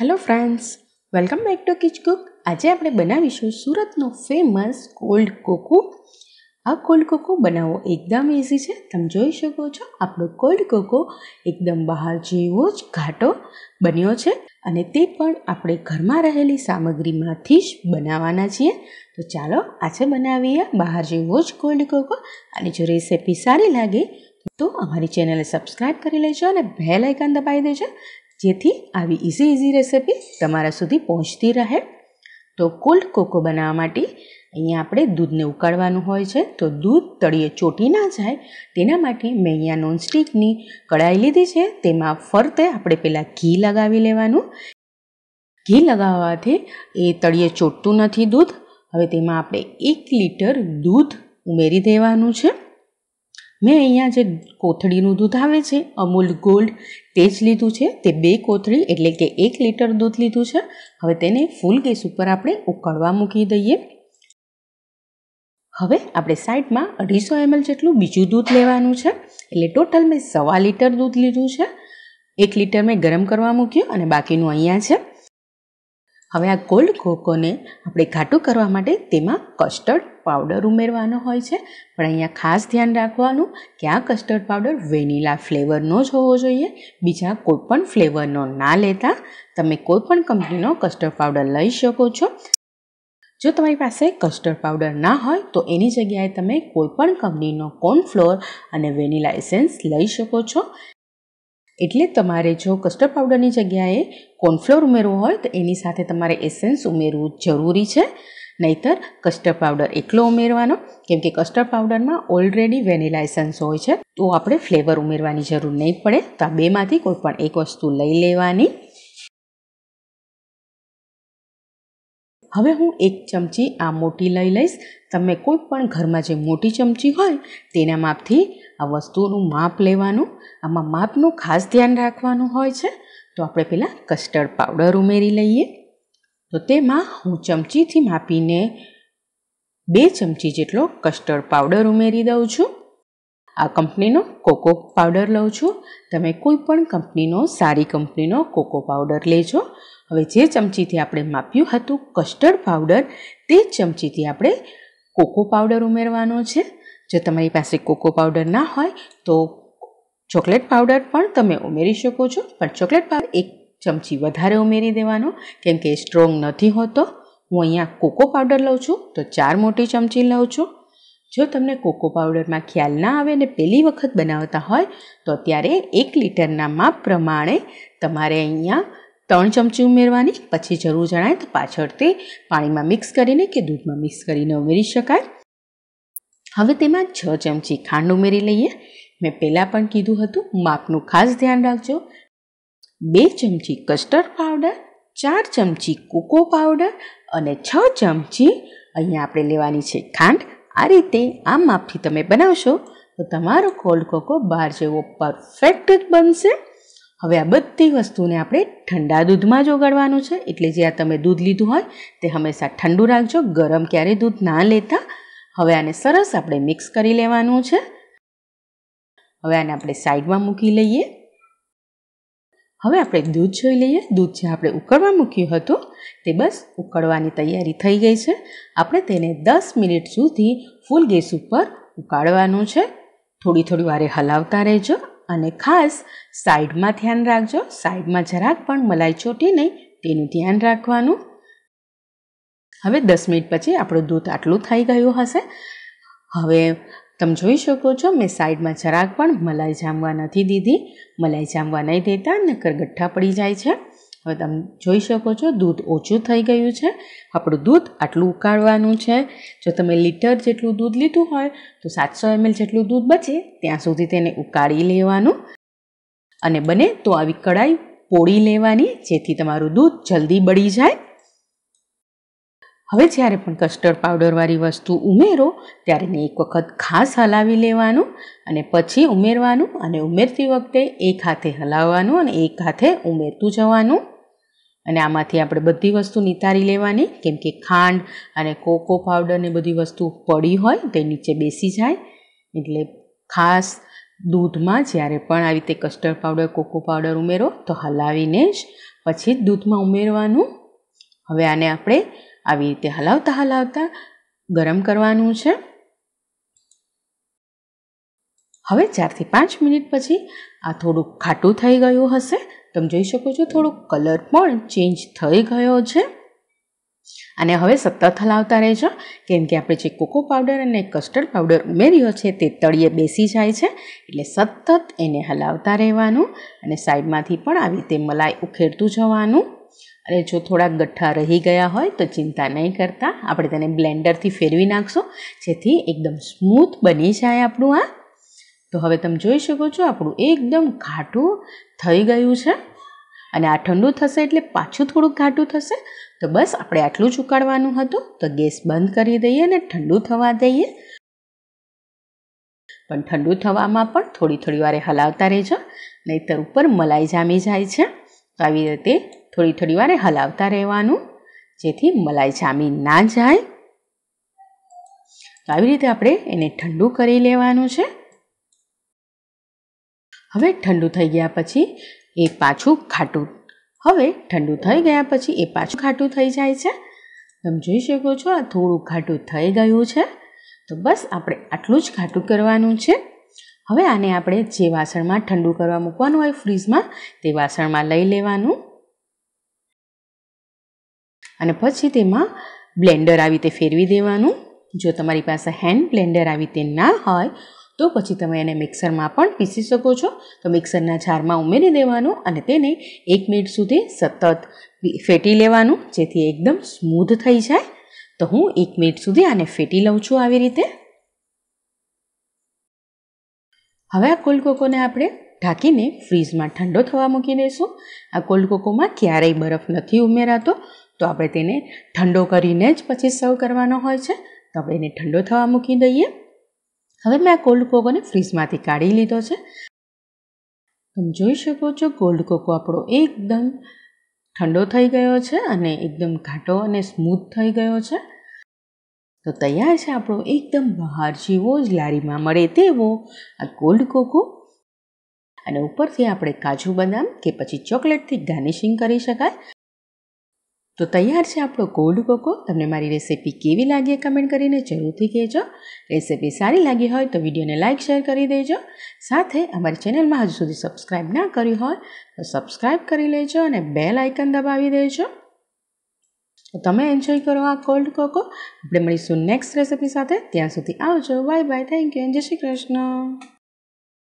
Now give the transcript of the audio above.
hello friends welcome back to કિચ કુક આજે આપણે બનાવીશું સુરતનો ફેમસ કોલ્ડ કોકો આ કોલ્ડ કોકો બનાવવો એકદમ ઇઝી છે તમે જોઈ શકો છો આપણો કોલ્ડ કોકો એકદમ બહાર જેવો જ ઘાટો બન્યો છે અને તે પણ આપણે ઘરમાં રહેલી સામગ્રીમાંથી જ બનાવવાના છીએ તો ચાલો આજે બનાવીએ બહાર જેવો જ કોલ્ડ કોકો અને જો રેસેપી સારી લાગે તો અમારી ચેનલને સબસ્ક્રાઈબ કરી લેજો અને બે લાઇકન દબાવી દેજો જેથી આવી ઇઝી ઇઝી રેસિપી તમારા સુધી પહોંચતી રહે તો કોલ્ડ કોકો બનાવવા માટે અહીંયા આપણે દૂધને ઉકાળવાનું હોય છે તો દૂધ તળીએ ચોટી ના જાય તેના માટે મેં અહીંયા નોનસ્ટિકની કડાઈ લીધી છે તેમાં ફરતે આપણે પહેલાં ઘી લગાવી લેવાનું ઘી લગાવવાથી એ તળીએ ચોટતું નથી દૂધ હવે તેમાં આપણે એક લીટર દૂધ ઉમેરી દેવાનું છે મેં અહીંયા જે કોથળીનું દૂધ આવે છે અમૂલ ગોલ્ડ તે જ લીધું છે તે બે કોથળી એટલે કે એક લીટર દૂધ લીધું છે હવે તેને ફૂલ ગેસ ઉપર આપણે ઉકળવા મૂકી દઈએ હવે આપણે સાઈડમાં અઢીસો એમએલ જેટલું બીજું દૂધ લેવાનું છે એટલે ટોટલ મેં સવા લીટર દૂધ લીધું છે એક લીટર મેં ગરમ કરવા મૂક્યું અને બાકીનું અહીંયા છે હવે આ કોલ્ડ કોકોને આપણે ઘાટું કરવા માટે તેમાં કસ્ટર્ડ પાવડર ઉમેરવાનો હોય છે પણ અહીંયા ખાસ ધ્યાન રાખવાનું કે આ કસ્ટર્ડ પાવડર વેનીલા ફ્લેવરનો જ હોવો જોઈએ બીજા કોઈ પણ ફ્લેવરનો ના લેતા તમે કોઈપણ કંપનીનો કસ્ટર્ડ પાવડર લઈ શકો છો જો તમારી પાસે કસ્ટર્ડ પાવડર ના હોય તો એની જગ્યાએ તમે કોઈપણ કંપનીનો કોર્નફ્લોર અને વેનીલા એસેન્સ લઈ શકો છો એટલે તમારે જો કસ્ટર્ડ પાવડરની જગ્યાએ કોર્નફ્લોર ઉમેરવું હોય તો એની સાથે તમારે એસેન્સ ઉમેરવું જરૂરી છે નહીતર કસ્ટર્ડ પાવડર એકલો ઉમેરવાનો કેમ કે કસ્ટર્ડ પાવડરમાં ઓલરેડી વેનીલા એસન્સ હોય છે તો આપણે ફ્લેવર ઉમેરવાની જરૂર નહીં પડે તો આ બેમાંથી કોઈ પણ એક વસ્તુ લઈ લેવાની હવે હું એક ચમચી આ મોટી લઈ લઈશ તમે કોઈ પણ ઘરમાં જે મોટી ચમચી હોય તેના માપથી આ વસ્તુનું માપ લેવાનું આમાં માપનું ખાસ ધ્યાન રાખવાનું હોય છે તો આપણે પહેલાં કસ્ટર્ડ પાવડર ઉમેરી લઈએ તો તેમાં હું ચમચીથી માપીને બે ચમચી જેટલો કસ્ટર્ડ પાવડર ઉમેરી દઉં છું આ કંપનીનો કોકો પાવડર લઉં છું તમે કોઈ પણ કંપનીનો સારી કંપનીનો કોકો પાવડર લેજો હવે જે ચમચીથી આપણે માપ્યું હતું કસ્ટર્ડ પાવડર તે ચમચીથી આપણે કોકો પાવડર ઉમેરવાનો છે જો તમારી પાસે કોકો પાવડર ના હોય તો ચોકલેટ પાવડર પણ તમે ઉમેરી શકો છો પણ ચોકલેટ પાવડર એક ચમચી વધારે ઉમેરી દેવાનો કેમ કે સ્ટ્રોંગ નથી હોતો હું અહીંયા કોકો પાવડર લઉં છું તો ચાર મોટી ચમચી લઉં છું જો તમને કોકો પાવડરમાં ખ્યાલ ના આવે ને પહેલી વખત બનાવતા હોય તો ત્યારે એક લીટરના માપ પ્રમાણે તમારે અહીંયા ત્રણ ચમચી ઉમેરવાની પછી જરૂર જણાય તો પાછળ તે પાણીમાં મિક્સ કરીને કે દૂધમાં મિક્સ કરીને ઉમેરી શકાય હવે તેમાં છ ચમચી ખાંડ ઉમેરી લઈએ મેં પહેલાં પણ કીધું હતું માપનું ખાસ ધ્યાન રાખજો બે ચમચી કસ્ટર્ડ પાવડર ચાર ચમચી કોકો પાવડર અને છ ચમચી અહીંયા આપણે લેવાની છે ખાંડ આ રીતે આ માપથી તમે બનાવશો તો તમારો કોલ્ડ કોકો બહાર જેવો પરફેક્ટ જ બનશે હવે આ બધી વસ્તુને આપણે ઠંડા દૂધમાં જ ઓગાળવાનું છે એટલે જ્યાં તમે દૂધ લીધું હોય તે હંમેશા ઠંડુ રાખજો ગરમ ક્યારેય દૂધ ના લેતા હવે આને સરસ આપણે મિક્સ કરી લેવાનું છે હવે આને આપણે સાઈડમાં મૂકી લઈએ હવે આપણે દૂધ જોઈ લઈએ દૂધ જે આપણે ઉકળવા મૂક્યું હતું તે બસ ઉકળવાની તૈયારી થઈ ગઈ છે આપણે તેને દસ મિનિટ સુધી ફૂલ ગેસ ઉપર ઉકાળવાનું છે થોડી થોડી વારે હલાવતા રહેજો અને ખાસ સાઈડમાં ધ્યાન રાખજો સાઈડમાં જરાક પણ મલાઈ ચોટી નહીં તેનું ધ્યાન રાખવાનું હવે દસ મિનિટ પછી આપણું દૂધ આટલું થઈ ગયું હશે હવે તમે જોઈ શકો છો મેં સાઈડમાં જરાક પણ મલાઈ જામવા નથી દીધી મલાઈ જામવા નહીં દેતા નકર ગઠ્ઠા પડી જાય છે હવે તમે જોઈ શકો છો દૂધ ઓછું થઈ ગયું છે આપણું દૂધ આટલું ઉકાળવાનું છે જો તમે લીટર જેટલું દૂધ લીધું હોય તો સાતસો એમએલ જેટલું દૂધ બચે ત્યાં સુધી તેને ઉકાળી લેવાનું અને બને તો આવી કડાઈ પોળી લેવાની જેથી તમારું દૂધ જલ્દી બળી જાય હવે જ્યારે પણ કસ્ટર્ડ પાવડરવાળી વસ્તુ ઉમેરો ત્યારે એને એક વખત ખાસ હલાવી લેવાનું અને પછી ઉમેરવાનું અને ઉમેરતી વખતે એક હાથે હલાવવાનું અને એક હાથે ઉમેરતું જવાનું અને આમાંથી આપણે બધી વસ્તુ નિતારી લેવાની કેમ કે ખાંડ અને કોકો પાવડર ને બધી વસ્તુ પડી હોય તે નીચે બેસી જાય એટલે ખાસ દૂધમાં જ્યારે પણ આવી રીતે કસ્ટર્ડ પાવડર કોકો પાવડર ઉમેરો તો હલાવીને જ પછી દૂધમાં ઉમેરવાનું હવે આને આપણે આવી રીતે હલાવતા હલાવતા ગરમ કરવાનું છે હવે ચારથી પાંચ મિનિટ પછી આ થોડુંક ખાટું થઈ ગયું હશે તમે જોઈ શકો છો થોડુંક કલર પણ ચેન્જ થઈ ગયો છે અને હવે સતત હલાવતા રહેજો કેમ કે આપણે જે કોકો પાવડર અને કસ્ટર્ડ પાવડર ઉમેર્યો છે તે તળિયે બેસી જાય છે એટલે સતત એને હલાવતા રહેવાનું અને સાઈડમાંથી પણ આવી રીતે મલાઈ ઉખેડતું જવાનું અને જો થોડાક ગઠ્ઠા રહી ગયા હોય તો ચિંતા નહીં કરતા આપણે તેને બ્લેન્ડરથી ફેરવી નાખશું જેથી એકદમ સ્મૂથ બની જાય આપણું આ તો હવે તમે જોઈ શકો છો આપણું એકદમ ઘાટું થઈ ગયું છે અને આ ઠંડુ થશે એટલે પાછું થોડુંક ઘાટું થશે તો બસ આપણે આટલું જ ઉકાળવાનું હતું તો ગેસ બંધ કરી દઈએ અને ઠંડુ થવા દઈએ પણ ઠંડુ થવામાં પણ થોડી થોડી વારે હલાવતા રહેજો નહીંતર ઉપર મલાઈ જામી જાય છે તો આવી રીતે થોડી થોડી વારે હલાવતા રહેવાનું જેથી મલાઈ જામી ના જાય તો આવી રીતે આપણે એને ઠંડુ કરી લેવાનું છે હવે ઠંડુ થઈ ગયા પછી એ પાછું ખાટું હવે ઠંડુ થઈ ગયા પછી એ પાછું ખાટું થઈ જાય છે તમે જોઈ શકો છો આ થોડું ખાટું થઈ ગયું છે તો બસ આપણે આટલું જ ખાટું કરવાનું છે હવે આને આપણે જે વાસણમાં ઠંડુ કરવા મૂકવાનું હોય ફ્રીજમાં તે વાસણમાં લઈ લેવાનું અને પછી તેમાં બ્લેન્ડર આવી રીતે ફેરવી દેવાનું જો તમારી પાસે હેન્ડ બ્લેન્ડર આવી રીતે ના હોય તો પછી તમે એને મિક્સરમાં પણ પીસી શકો છો તો મિક્સરના છારમાં ઉમેરી દેવાનું અને તેને એક મિનિટ સુધી સતત ફેટી લેવાનું જેથી એકદમ સ્મૂધ થઈ જાય તો હું એક મિનિટ સુધી આને ફેટી લઉં છું આવી રીતે હવે આ કોલકોકોને આપણે ઢાંકીને ફ્રીજમાં ઠંડો થવા મૂકી દઈશું આ કોલ્ડ કોકોમાં ક્યારેય બરફ નથી ઉમેરાતો તો આપણે તેને ઠંડો કરીને જ પછી સર્વ કરવાનો હોય છે તો આપણે એને ઠંડો થવા મૂકી દઈએ હવે મેં આ કોલ્ડ કોકોને ફ્રીજમાંથી કાઢી લીધો છે તમે જોઈ શકો છો કોલ્ડ કોકો આપણો એકદમ ઠંડો થઈ ગયો છે અને એકદમ ઘાટો અને સ્મૂથ થઈ ગયો છે તો તૈયાર છે આપણો એકદમ બહાર જેવો જ લારીમાં મળે તેવો આ કોલ્ડ કોકો અને ઉપરથી આપણે કાજુ બદામ કે પછી ચોકલેટથી ગાર્નિશિંગ કરી શકાય તો તૈયાર છે આપણો કોલ્ડ કોકો તમને મારી રેસીપી કેવી લાગી કમેન્ટ કરીને જરૂરથી કહેજો રેસીપી સારી લાગી હોય તો વિડીયોને લાઇક શેર કરી દેજો સાથે અમારી ચેનલમાં હજુ સુધી સબસ્ક્રાઈબ ના કરી હોય તો સબસ્ક્રાઈબ કરી લેજો અને બેલ આઇકન દબાવી દેજો તો તમે એન્જોય કરો આ કોલ્ડ કોકો આપણે મળીશું નેક્સ્ટ રેસીપી સાથે ત્યાં સુધી આવજો બાય બાય થેન્ક યુ જય શ્રી કૃષ્ણ